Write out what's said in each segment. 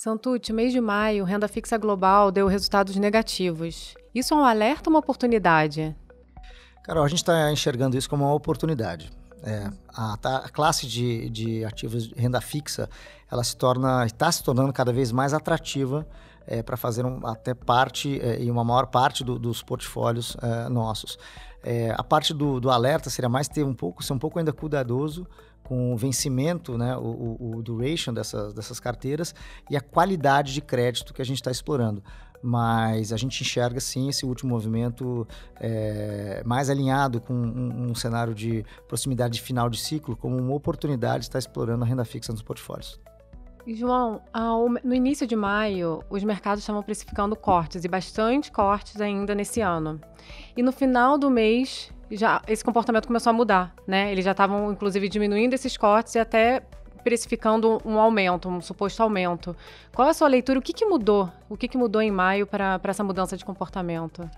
Santucci, mês de maio, renda fixa global deu resultados negativos. Isso é um alerta ou uma oportunidade? Carol, a gente está enxergando isso como uma oportunidade. É, a, a, classe de, de, ativos de renda fixa ela se torna está se tornando cada vez mais atrativa é, para fazer um, até parte é, e uma maior parte do, dos portfólios é, nossos. É, a parte do, do, alerta seria mais ter um pouco ser um pouco ainda cuidadoso com o vencimento, né, o, o duration dessas, dessas carteiras e a qualidade de crédito que a gente está explorando mas a gente enxerga sim esse último movimento é, mais alinhado com um, um, cenário de proximidade de final de ciclo como uma oportunidade de estar explorando a renda fixa nos portfólios. João, ao, ah, no início de maio, os mercados estavam precificando cortes e bastante cortes ainda nesse ano. E no final do mês, já esse comportamento começou a mudar, né? Eles já estavam, inclusive, diminuindo esses cortes e até precificando um aumento, um suposto aumento. Qual é a sua leitura? O que, que mudou? O que, que mudou em maio para essa mudança de comportamento?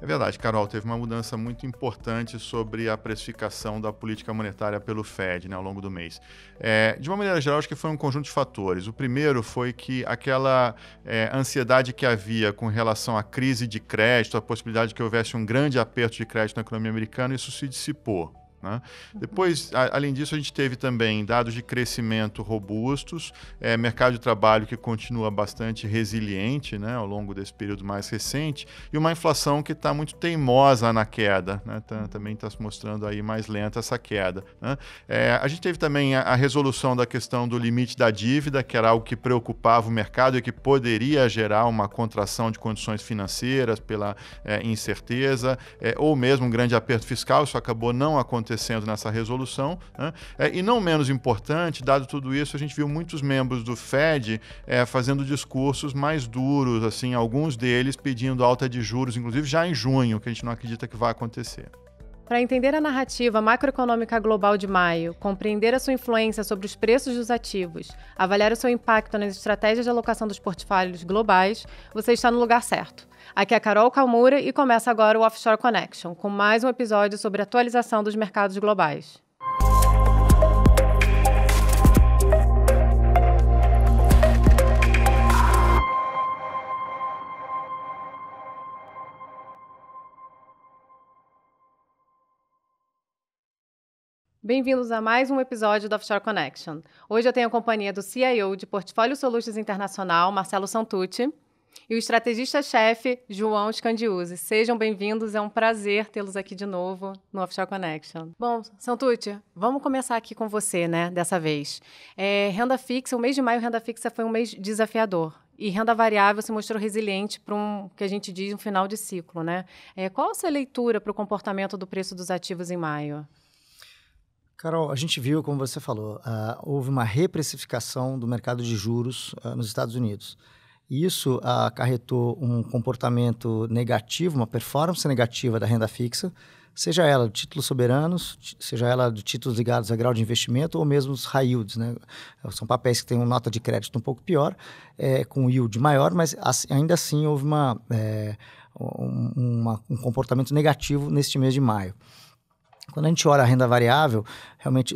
É verdade, Carol, teve uma mudança muito importante sobre a precificação da política monetária pelo Fed né, ao longo do mês. É, de uma maneira geral, acho que foi um conjunto de fatores. O primeiro foi que aquela é, ansiedade que havia com relação à crise de crédito, a possibilidade de que houvesse um grande aperto de crédito na economia americana, isso se dissipou. Né? Depois, a, além disso, a gente teve também dados de crescimento robustos, é, mercado de trabalho que continua bastante resiliente né, ao longo desse período mais recente, e uma inflação que está muito teimosa na queda, né? tá, também está se mostrando aí mais lenta essa queda. Né? É, a gente teve também a, a, resolução da questão do limite da dívida, que era algo que preocupava o mercado e que poderia gerar uma contração de condições financeiras pela é, incerteza, é, ou mesmo um grande aperto fiscal, isso acabou não acontecendo acontecendo nessa resolução. Né? É, e não menos importante, dado tudo isso, a gente viu muitos membros do Fed é, fazendo discursos mais duros, assim, alguns deles pedindo alta de juros, inclusive já em junho, que a gente não acredita que vai acontecer. Para entender a narrativa macroeconômica global de maio, compreender a sua influência sobre os preços dos ativos, avaliar o seu impacto nas estratégias de alocação dos portfólios globais, você está no lugar certo. Aqui é a Carol Calmura e começa agora o Offshore Connection, com mais um episódio sobre atualização dos mercados globais. Bem-vindos a mais um episódio do Offshore Connection. Hoje eu tenho a companhia do CIO de Portfólio Solutions Internacional, Marcelo Santucci e o estrategista-chefe João Scandiuzzi. Sejam bem-vindos, é um prazer tê-los aqui de novo no Offshore Connection. Bom, Santucci, vamos começar aqui com você, né, dessa vez. É, renda fixa, o mês de maio, renda fixa foi um mês desafiador. E renda variável se mostrou resiliente para um que a gente diz um final de ciclo, né? É, qual a sua leitura para o comportamento do preço dos ativos em maio? Carol, a gente viu, como você falou, uh, houve uma reprecificação do mercado de juros uh, nos Estados Unidos. Isso acarretou um comportamento negativo, uma performance negativa da renda fixa, seja ela de títulos soberanos, seja ela de títulos ligados a grau de investimento ou mesmo os high yields. Né? São papéis que têm uma nota de crédito um pouco pior, é, com yield maior, mas ainda assim houve uma, é, um, uma, um comportamento negativo neste mês de maio. Quando a gente olha a renda variável, realmente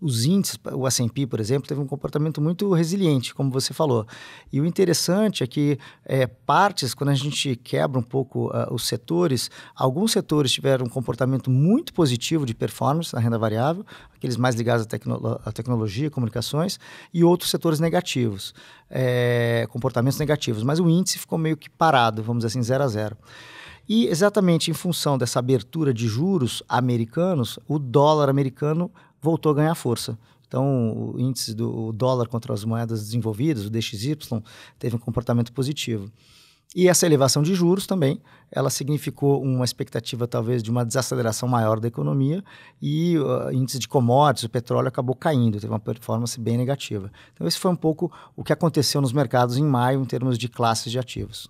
os, índices, o S&P, por exemplo, teve um comportamento muito resiliente, como você falou. E o interessante é que é, partes, quando a gente quebra um pouco uh, os setores, alguns setores tiveram um comportamento muito positivo de performance na renda variável, aqueles mais ligados à, tecno à tecnologia, comunicações, e outros setores negativos, é, comportamentos negativos. Mas o índice ficou meio que parado, vamos dizer assim, zero a zero. E exatamente em função dessa abertura de juros americanos, o dólar americano voltou a ganhar força. Então, o índice do dólar contra as moedas desenvolvidas, o DXY, teve um comportamento positivo. E essa elevação de juros também, ela significou uma expectativa talvez de uma desaceleração maior da economia e o uh, ah, índice de commodities, o petróleo acabou caindo, teve uma performance bem negativa. Então esse foi um pouco o que aconteceu nos mercados em maio em termos de classes de ativos.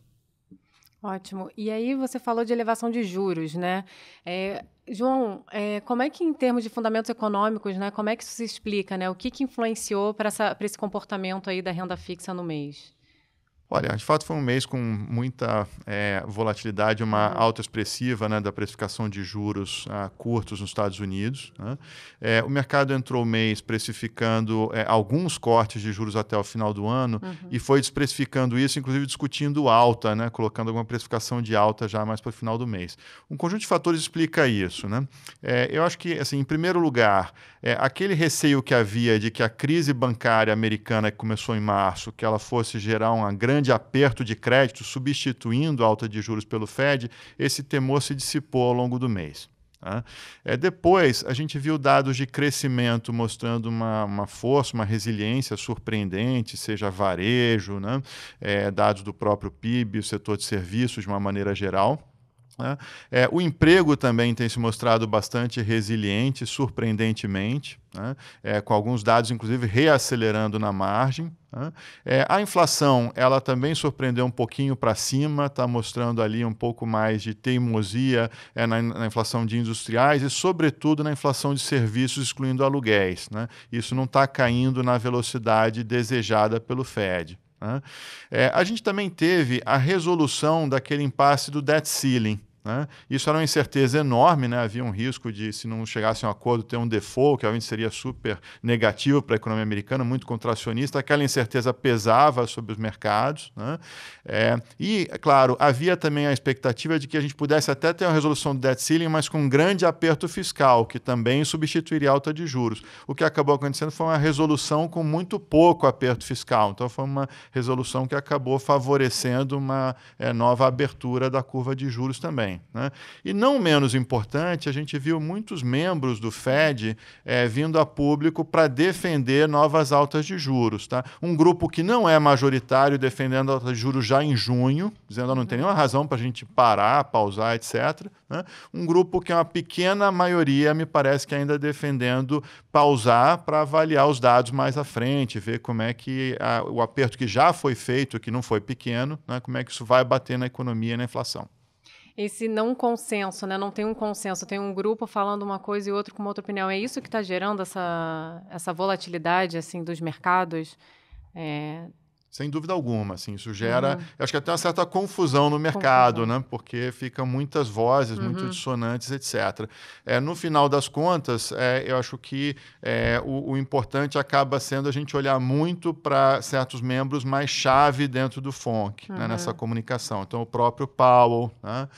Ótimo. E aí você falou de elevação de juros, né? É, João, é, como é que em termos de fundamentos econômicos, né? Como é que isso se explica, né? O que, que influenciou para esse comportamento aí da renda fixa no mês? Olha, de fato foi um mês com muita é, volatilidade, uma uhum. alta expressiva né, da precificação de juros uh, curtos nos Estados Unidos. Né? É, o mercado entrou o mês precificando é, alguns cortes de juros até o final do ano uhum. e foi desprecificando isso, inclusive discutindo alta, né, colocando alguma precificação de alta já mais para o final do mês. Um conjunto de fatores explica isso. Né? É, eu acho que, assim, em primeiro lugar, é, aquele receio que havia de que a crise bancária americana que começou em março, que ela fosse gerar uma grande grande aperto de crédito substituindo a alta de juros pelo Fed, esse temor se dissipou ao longo do mês. Tá? É, depois, a gente viu dados de crescimento mostrando uma, uma força, uma resiliência surpreendente, seja varejo, né? é, dados do próprio PIB, o setor de serviços de uma maneira geral. Né? É, o emprego também tem se mostrado bastante resiliente, surpreendentemente, né? é, com alguns dados, inclusive, reacelerando na margem. Né? É, a inflação ela também surpreendeu um pouquinho para cima, está mostrando ali um pouco mais de teimosia é, na, na, inflação de industriais e, sobretudo, na inflação de serviços, excluindo aluguéis. Né? Isso não está caindo na velocidade desejada pelo Fed. Né? É, a gente também teve a resolução daquele impasse do debt ceiling. Né? Isso era uma incerteza enorme, né? havia um risco de, se não chegasse a um acordo, ter um default, que obviamente seria super negativo para a economia americana, muito contracionista. Aquela incerteza pesava sobre os mercados. Né? É, e, é claro, havia também a expectativa de que a gente pudesse até ter uma resolução do debt ceiling, mas com um grande aperto fiscal, que também substituiria a alta de juros. O que acabou acontecendo foi uma resolução com muito pouco aperto fiscal. Então, foi uma resolução que acabou favorecendo uma é, nova abertura da curva de juros também. Né? E não menos importante, a gente viu muitos membros do Fed é, vindo a público para defender novas altas de juros. Tá? Um grupo que não é majoritário defendendo altas de juros já em junho, dizendo que não tem nenhuma razão para a gente parar, pausar, etc. Né? Um grupo que é uma pequena maioria, me parece que ainda defendendo pausar para avaliar os dados mais à frente, ver como é que a, o aperto que já foi feito, que não foi pequeno, né? como é que isso vai bater na economia e na inflação esse não consenso, né? Não tem um consenso, tem um grupo falando uma coisa e outro com outra opinião. É isso que está gerando essa, essa volatilidade assim dos mercados? É, sem dúvida alguma, assim, isso gera, uhum. acho que até uma certa confusão no mercado, confusão. né? Porque ficam muitas vozes, uhum. muito dissonantes, etc. É, no final das contas, é, eu acho que é, o, o, importante acaba sendo a gente olhar muito para certos membros mais chave dentro do FONC, uhum. né? nessa uhum. comunicação. Então, o próprio Powell, né?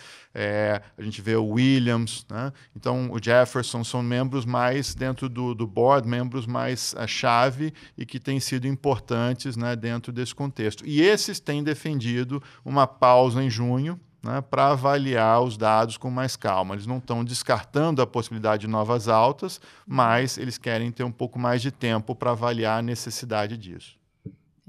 é, a gente vê o Williams, né? então o Jefferson são membros mais dentro do, do board, membros mais a eh, chave e que têm sido importantes né, dentro desse contexto. E esses têm defendido uma pausa em junho, né, para avaliar os dados com mais calma. Eles não estão descartando a possibilidade de novas altas, mas eles querem ter um pouco mais de tempo para avaliar a necessidade disso.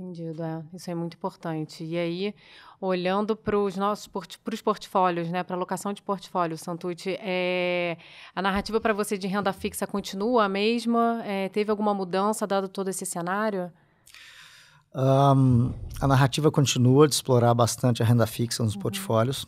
Entendido, é. Isso é muito importante. E aí, olhando para os nossos para os portfólios, né, para a locação de portfólio, Santucci, é, a narrativa para você de renda fixa continua a mesma? É, teve alguma mudança dado todo esse cenário? Um, a narrativa continua de explorar bastante a renda fixa nos uhum. portfólios.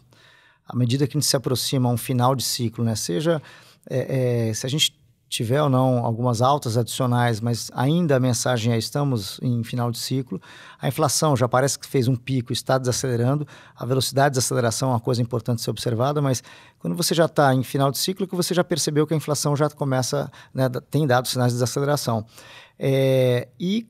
À medida que a gente se aproxima a um final de ciclo, né, seja é, é se a gente tiver ou não algumas altas adicionais, mas ainda a mensagem é estamos em final de ciclo. A inflação já parece que fez um pico, está desacelerando. A velocidade de aceleração é uma coisa importante ser observada, mas quando você já está em final de ciclo, é que você já percebeu que a inflação já começa, né, tem dado sinais de desaceleração. É, e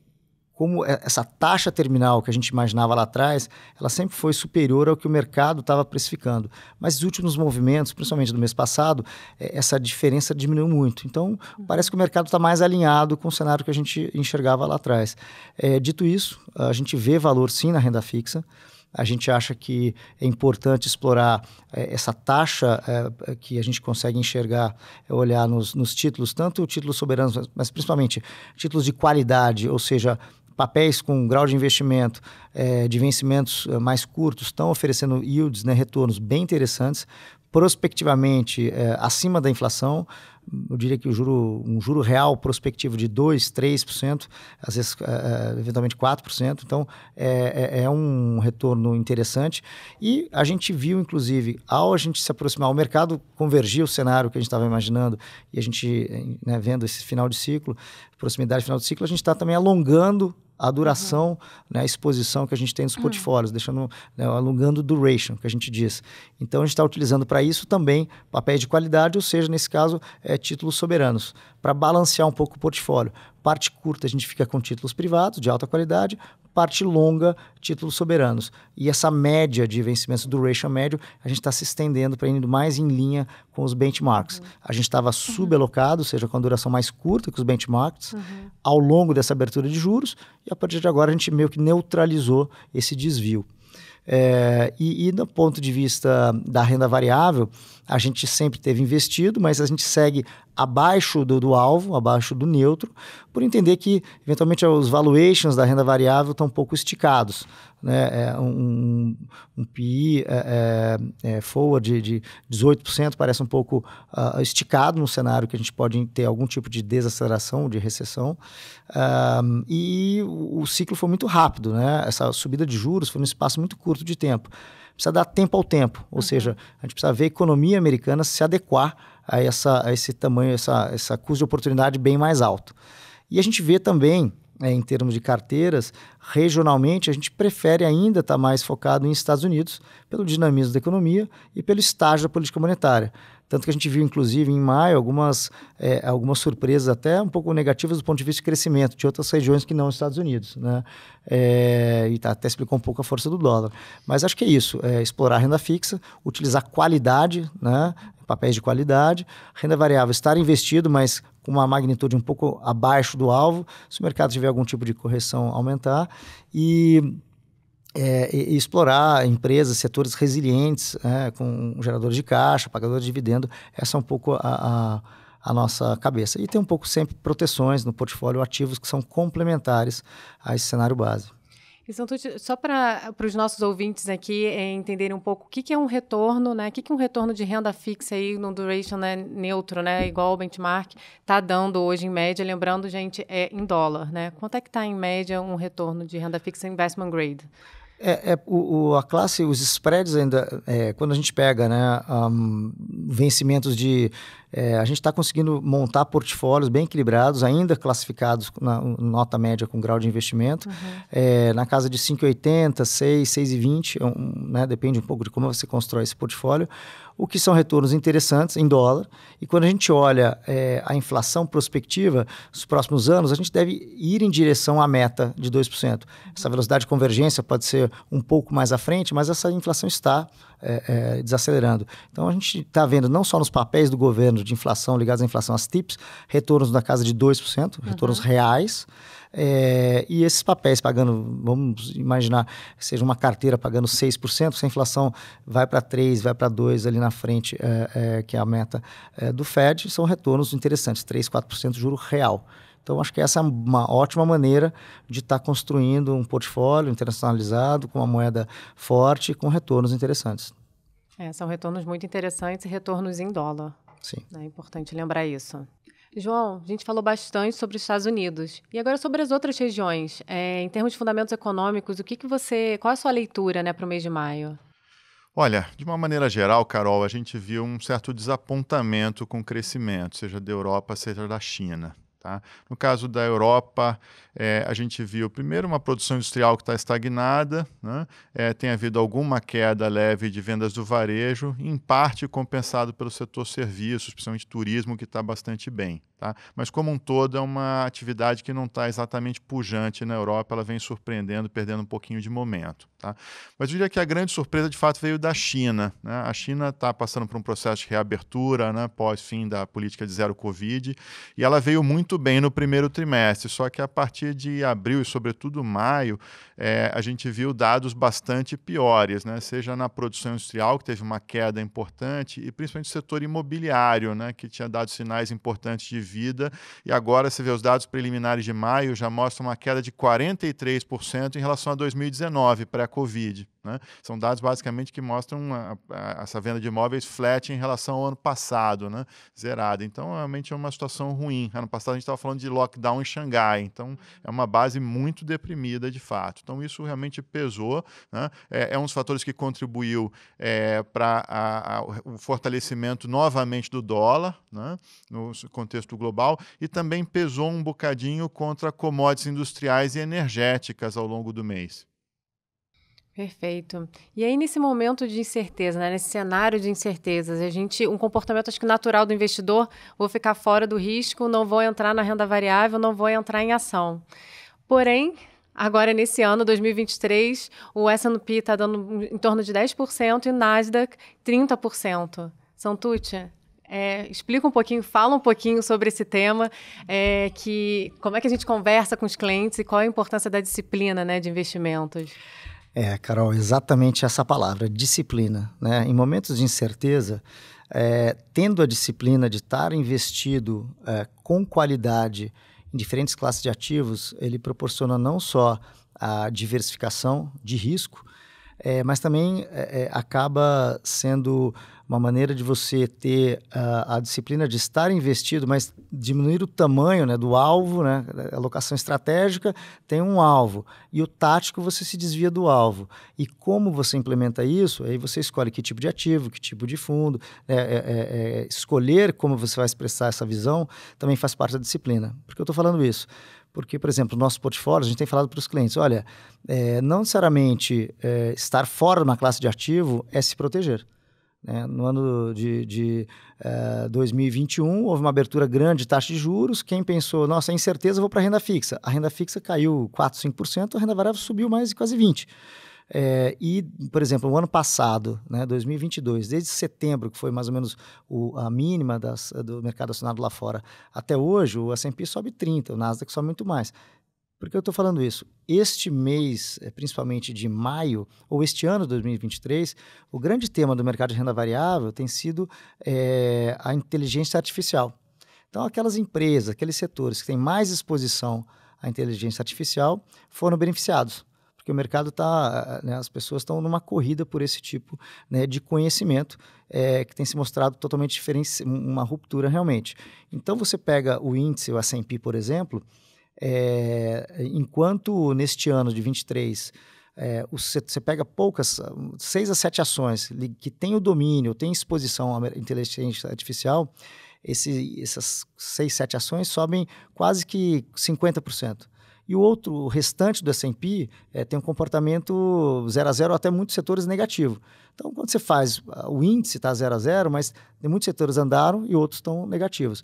como é, essa taxa terminal que a gente imaginava lá atrás, ela sempre foi superior ao que o mercado estava precificando. Mas os últimos movimentos, principalmente do mês passado, é, essa diferença diminuiu muito. Então, uhum. parece que o mercado está mais alinhado com o cenário que a gente enxergava lá atrás. É, dito isso, a gente vê valor sim na renda fixa. A gente acha que é importante explorar é, essa taxa é, é que a gente consegue enxergar, é, olhar nos, nos títulos, tanto títulos soberanos, mas, mas principalmente títulos de qualidade, ou seja, papéis com grau de investimento é, de vencimentos é, mais curtos estão oferecendo yields, né, retornos bem interessantes, prospectivamente é, acima da inflação, eu diria que o juro, um juro real prospectivo de 2%, 3%, às vezes uh, eventualmente 4%. Então, é, é, é, um retorno interessante. E a gente viu, inclusive, ao a gente se aproximar, o mercado convergia o cenário que a gente estava imaginando e a gente, né, vendo esse final de ciclo, proximidade final de ciclo, a gente está também alongando a duração, uhum. né, a exposição que a gente tem nos uhum. portfólios, deixando, né, alongando o duration, que a gente diz. Então, a gente está utilizando para isso também papéis de qualidade, ou seja, nesse caso, é, títulos soberanos, para balancear um pouco o portfólio. Parte curta a gente fica com títulos privados de alta qualidade, parte longa, títulos soberanos. E essa média de vencimentos do ratio médio, a gente está se estendendo para indo mais em linha com os benchmarks. Uhum. A gente estava subalocado, ou seja, com a duração mais curta que os benchmarks, uhum. ao longo dessa abertura de juros, e a partir de agora a gente meio que neutralizou esse desvio. É, e, e do ponto de vista da renda variável, a gente sempre teve investido, mas a gente segue abaixo do, do, alvo, abaixo do neutro, por entender que, eventualmente, os valuations da renda variável estão um pouco esticados. Né? É um, um PI é, é, é, forward de, de 18% parece um pouco uh, esticado no cenário que a gente pode ter algum tipo de desaceleração, de recessão. Um, ah, e o, o ciclo foi muito rápido, né? essa subida de juros foi num espaço muito curto de tempo precisa dar tempo ao tempo, ou uhum. seja, a gente precisa ver a economia americana se adequar a, essa, a esse tamanho, essa, essa custo de oportunidade bem mais alto. E a gente vê também, é, em termos de carteiras, regionalmente a gente prefere ainda estar tá mais focado em Estados Unidos, pelo dinamismo da economia e pelo estágio da política monetária. Tanto que a gente viu, inclusive, em maio, algumas, é, algumas surpresas até um pouco negativas do ponto de vista de crescimento de outras regiões que não os Estados Unidos. Né? É, e tá, até explicou um pouco a força do dólar. Mas acho que é isso: é, explorar a renda fixa, utilizar qualidade, né? papéis de qualidade, renda variável, estar investido, mas com uma magnitude um pouco abaixo do alvo, se o mercado tiver algum tipo de correção, aumentar. E é, e, e explorar empresas, setores resilientes, é, com geradores de caixa, pagadores de dividendo. Essa é um pouco a, a, a, nossa cabeça. E tem um pouco sempre proteções no portfólio, ativos que são complementares a esse cenário base. E Santucci, só para os nossos ouvintes aqui é, entenderem um pouco o que, que é um retorno, né? O que, que é um retorno de renda fixa aí no duration né, neutro, né? Igual o benchmark está dando hoje em média. Lembrando, gente, é em dólar, né? Quanto é que está em média um retorno de renda fixa investment grade? É, é o, a classe, os spreads ainda, é, quando a gente pega né, um, vencimentos de. É, a gente está conseguindo montar portfólios bem equilibrados, ainda classificados na nota média com grau de investimento, uhum. É, na casa de 5,80, 6, 6,20, um, né, depende um pouco de como você constrói esse portfólio o que são retornos interessantes em dólar. E quando a gente olha é, a inflação prospectiva nos próximos anos, a gente deve ir em direção à meta de 2%. Essa velocidade de convergência pode ser um pouco mais à frente, mas essa inflação está é, é, desacelerando. Então a gente está vendo não só nos papéis do governo de inflação ligados à inflação, as TIPS, retornos na casa de 2%, uhum. retornos reais. É, e esses papéis pagando, vamos imaginar, seja uma carteira pagando 6%, se a inflação vai para 3%, vai para 2% ali na frente, é, é, que é a meta é, do Fed, são retornos interessantes, 3%, 4% juro real. Então, acho que essa é uma ótima maneira de estar tá construindo um portfólio internacionalizado, com uma moeda forte, com retornos interessantes. É, são retornos muito interessantes e retornos em dólar. Sim. Né? É importante lembrar isso. João, a gente falou bastante sobre os Estados Unidos. E agora sobre as outras regiões. É, em termos de fundamentos econômicos, o que, que você. Qual é a sua leitura né, para o mês de maio? Olha, de uma maneira geral, Carol, a gente viu um certo desapontamento com o crescimento, seja da Europa, seja da China. Tá? No caso da Europa, é, a gente viu primeiro uma produção industrial que está estagnada, né? é, tem havido alguma queda leve de vendas do varejo, em parte compensado pelo setor serviços, principalmente turismo, que está bastante bem. Tá? Mas, como um todo, é uma atividade que não está exatamente pujante na Europa, ela vem surpreendendo, perdendo um pouquinho de momento. Tá? Mas eu diria que a grande surpresa, de fato, veio da China. Né? A China está passando por um processo de reabertura, né? pós-fim da política de zero Covid, e ela veio muito bem no primeiro trimestre, só que a partir de abril e, sobretudo, maio, é, a gente viu dados bastante piores, né? seja na produção industrial, que teve uma queda importante, e principalmente no setor imobiliário, né? que tinha dado sinais importantes de vida. E agora você vê os dados preliminares de maio, já mostram uma queda de 43% em relação a 2019, pré-Covid. Né? São dados basicamente que mostram a, essa venda de imóveis flat em relação ao ano passado, né? zerada. Então, realmente é uma situação ruim. Ano passado a gente estava falando de lockdown em Xangai, então é uma base muito deprimida de fato. Então, isso realmente pesou. Né? É, é, um dos fatores que contribuiu é, para o fortalecimento novamente do dólar né? no contexto global e também pesou um bocadinho contra commodities industriais e energéticas ao longo do mês. Perfeito. E aí, nesse momento de incerteza, né, nesse cenário de incertezas, a gente, um comportamento acho que natural do investidor, vou ficar fora do risco, não vou entrar na renda variável, não vou entrar em ação. Porém, agora nesse ano, 2023, o S&P está dando em torno de 10% e o Nasdaq 30%. Santucci, é, explica um pouquinho, fala um pouquinho sobre esse tema, é, que como é que a gente conversa com os clientes e qual a importância da disciplina né, de investimentos. É, Carol, exatamente essa palavra, disciplina. Né? Em momentos de incerteza, é, tendo a disciplina de estar investido é, com qualidade em diferentes classes de ativos, ele proporciona não só a diversificação de risco, é, mas também é, é, acaba sendo uma maneira de você ter a, a disciplina de estar investido, mas diminuir o tamanho né, do alvo, né, a alocação estratégica tem um alvo, e o tático você se desvia do alvo. E como você implementa isso, aí você escolhe que tipo de ativo, que tipo de fundo, né, é, é, é, escolher como você vai expressar essa visão também faz parte da disciplina. Por que eu estou falando isso? Porque, por exemplo, nosso portfólio, a gente tem falado para os clientes: olha, é, não necessariamente é, estar fora de uma classe de ativo é se proteger. Né? No ano de, de 2021, é, houve uma abertura grande de taxa de juros. Quem pensou, nossa, é incerteza, vou para a renda fixa. A renda fixa caiu 4, 5%, a renda variável subiu mais de quase 20%. É, e, por exemplo, o ano passado, né, 2022, desde setembro, que foi mais ou menos o, a mínima das, do mercado acionado lá fora, até hoje, o S&P sobe 30, o Nasdaq sobe muito mais. Por que eu estou falando isso? Este mês, é, principalmente de maio, ou este ano de 2023, o grande tema do mercado de renda variável tem sido é, a inteligência artificial. Então, aquelas empresas, aqueles setores que têm mais exposição à inteligência artificial foram beneficiados porque o mercado está, né, as pessoas estão numa corrida por esse tipo né, de conhecimento é, que tem se mostrado totalmente diferente, uma ruptura realmente. Então você pega o índice, o S&P, por exemplo, é, enquanto neste ano de 23 é, você pega poucas, seis a sete ações que têm o domínio, têm exposição à inteligência artificial, esse, essas seis, sete ações sobem quase que 50%. E o outro, o restante do S&P, é, tem um comportamento zero a zero até muitos setores negativo. Então, quando você faz, ah, o índice está zero a zero, mas muitos setores andaram e outros estão negativos.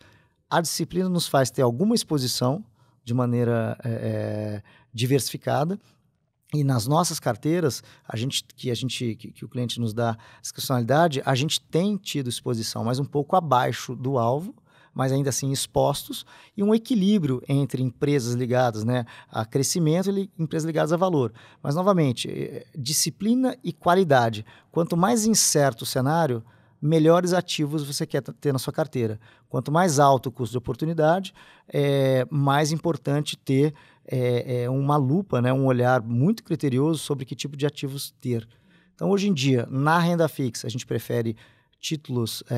A disciplina nos faz ter alguma exposição de maneira é, é diversificada e nas nossas carteiras, a gente que a gente que, que o cliente nos dá discricionalidade, a gente tem tido exposição, mas um pouco abaixo do alvo mas ainda assim expostos, e um equilíbrio entre empresas ligadas né, a crescimento e empresas ligadas a valor. Mas, novamente, eh, disciplina e qualidade. Quanto mais incerto o cenário, melhores ativos você quer ter na sua carteira. Quanto mais alto o custo de oportunidade, é mais importante ter é, é uma lupa, né, um olhar muito criterioso sobre que tipo de ativos ter. Então, hoje em dia, na renda fixa, a gente prefere títulos é,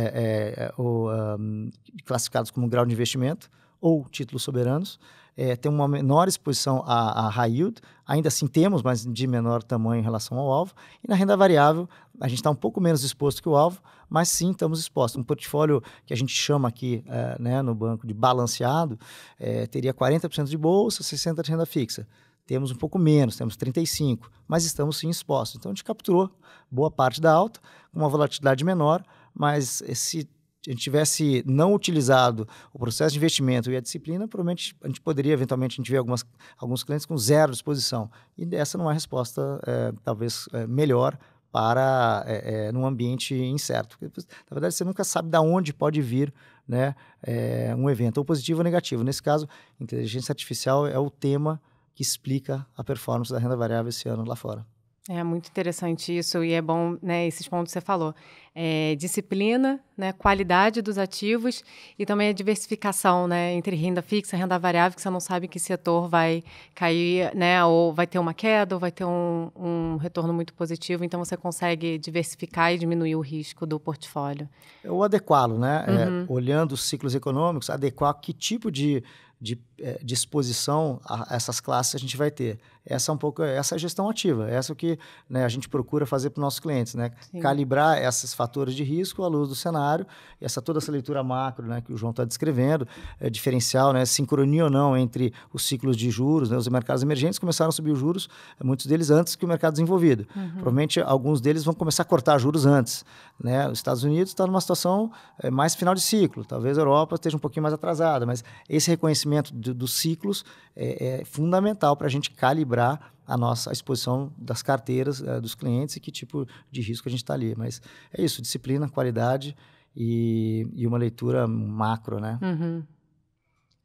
é, é ou, um, classificados como grau de investimento ou títulos soberanos. É, tem uma menor exposição à, à high yield, ainda assim temos, mas de menor tamanho em relação ao alvo. E na renda variável, a gente está um pouco menos exposto que o alvo, mas sim estamos expostos. Um portfólio que a gente chama aqui é, né, no banco de balanceado é, teria 40% de bolsa, 60% de renda fixa temos um pouco menos, temos 35, mas estamos sim expostos. Então a gente capturou boa parte da alta, com uma volatilidade menor, mas se a gente tivesse não utilizado o processo de investimento e a disciplina, provavelmente a gente poderia eventualmente a gente ver algumas, alguns clientes com zero disposição. E essa não é a resposta, é, talvez, é, melhor para é, é, num ambiente incerto. Porque, na verdade, você nunca sabe de onde pode vir né, é, um evento, ou positivo ou negativo. Nesse caso, inteligência artificial é o tema que explica a performance da renda variável esse ano lá fora. É muito interessante isso e é bom, né, esses pontos que você falou é, disciplina, né, qualidade dos ativos e também a diversificação né, entre renda fixa e renda variável, que você não sabe que setor vai cair, né, ou vai ter uma queda, ou vai ter um, um retorno muito positivo. Então, você consegue diversificar e diminuir o risco do portfólio. É ou adequá-lo, né? É, uhum. É, olhando os ciclos econômicos, adequar que tipo de de é, disposição a essas classes a gente vai ter. Essa é um pouco essa é a gestão ativa, essa é o que né, a gente procura fazer para os nossos clientes, né? Calibrar essas, fatores de risco à luz do cenário, e essa toda essa leitura macro né, que o João está descrevendo, é diferencial, né, sincronia ou não entre os ciclos de juros, né, os mercados emergentes começaram a subir os juros, é, muitos deles antes que o mercado desenvolvido. Uhum. Provavelmente alguns deles vão começar a cortar juros antes. Né? Os Estados Unidos está numa situação é, mais final de ciclo, talvez a Europa esteja um pouquinho mais atrasada, mas esse reconhecimento dos ciclos é, é fundamental para a gente calibrar a nossa a exposição das carteiras uh, dos clientes e que tipo de risco a gente está ali. Mas é isso, disciplina, qualidade e, e uma leitura macro, né? Uhum.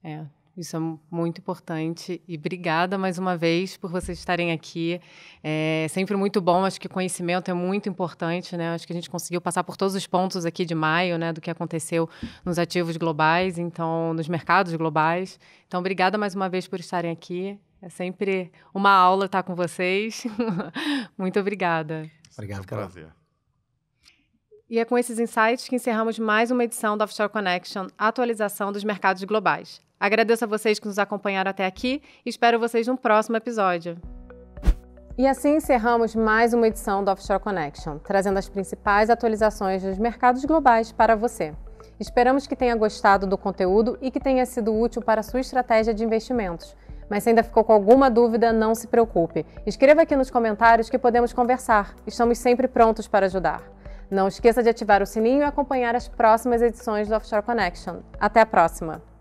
É, isso é muito importante e obrigada mais uma vez por vocês estarem aqui. É sempre muito bom, acho que conhecimento é muito importante, né? Acho que a gente conseguiu passar por todos os pontos aqui de maio, né, do que aconteceu nos ativos globais, então nos mercados globais. Então, obrigada mais uma vez por estarem aqui é sempre uma aula estar com vocês. Muito obrigada. Obrigado, é Carol. Prazer. E é com esses insights que encerramos mais uma edição do Offshore Connection, atualização dos mercados globais. Agradeço a vocês que nos acompanharam até aqui e espero vocês no próximo episódio. E assim encerramos mais uma edição do Offshore Connection, trazendo as principais atualizações dos mercados globais para você. Esperamos que tenha gostado do conteúdo e que tenha sido útil para a sua estratégia de investimentos. Mas se ainda ficou com alguma dúvida, não se preocupe. Escreva aqui nos comentários que podemos conversar. Estamos sempre prontos para ajudar. Não esqueça de ativar o sininho e acompanhar as próximas edições do Offshore Connection. Até a próxima!